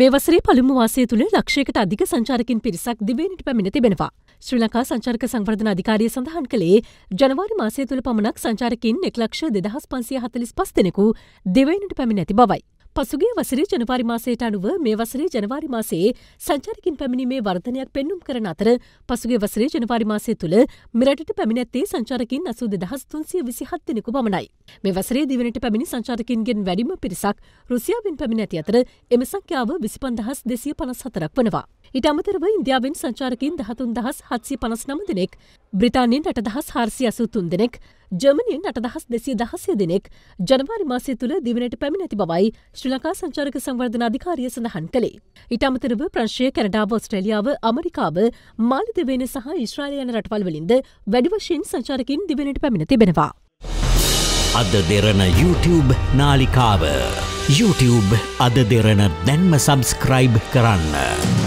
මේ වසරේ පළමු වාසය තුළ ලක්ෂයකට අධික සංචාරකින් පිරිසක් දිවයිනට පැමිණ තිබෙනවා. ශ්‍රී ලංකා සංචාරක සංවර්ධන අධිකාරිය සඳහන් කළේ ජනවාරි මාසය තුළ පමණක් සංචාරකින් එක් ලක්ෂ දෙදහස් පන්සිය හතලිස් පස් දෙනෙකු දෙවයිනට පැමිණ ඇති බවයි. පසුගේ වසරේ ජනවාරි මාසයට අනුව මේ වසරේ ජනවාරි මාසයේ සංචාරකින් පැමිණීමේ වර්ධනයක් පෙන්නුම් කරන අතර පසුගේ වසරේ ජනවාරි මාසය තුළ මෙරටට පැමිණැත්තේ සංචාරකින් අසූද දහස් තුන්සිය විසිහත් දෙනෙකු පමණයි. මේ වසරේ දිවනට පැමිණි සංචාරකින්ගෙන් වැඩිම පිරිසක් රුසියාවෙන් පැමිණැති අතර එම සංඛ්‍යාව විසිපන්දහස් දෙසිය පනස් හතරක් වනවා. ඉට අමතරව ඉන්දියාවෙන් සංචාරකින් දහතුන් දහස් හත්සි පනස් නම දෙනෙක් බ්‍රතාානයෙන් අට දහස් හාර්සි අසුතුන් දෙනෙක් ජර්මනයෙන් අට දහස් දෙසිය දහසය දෙනෙක් ජනවාරි මාසය තුළ දිවනට පැමිණැති බවයි ශ්‍රී ලකා සංචාරක සංවර්ධන අධිකාරිය සඳහන් කළේ. ඉට අමතරව ප්‍රංශය කැනඩාව ස්ට්‍රලියාව අමරිකාව මාලිදවේන සහ ඉශ්‍රාලයන රටවල්වලින්ද වැඩිවශයෙන් සංචාරකින් දිවනට පැමිණ තිබෙනවා. අද දෙරන YouTube නාලිකාව. YouTube අද දෙරන දැන්ම සබස්ක්‍රයිබ් කරන්න.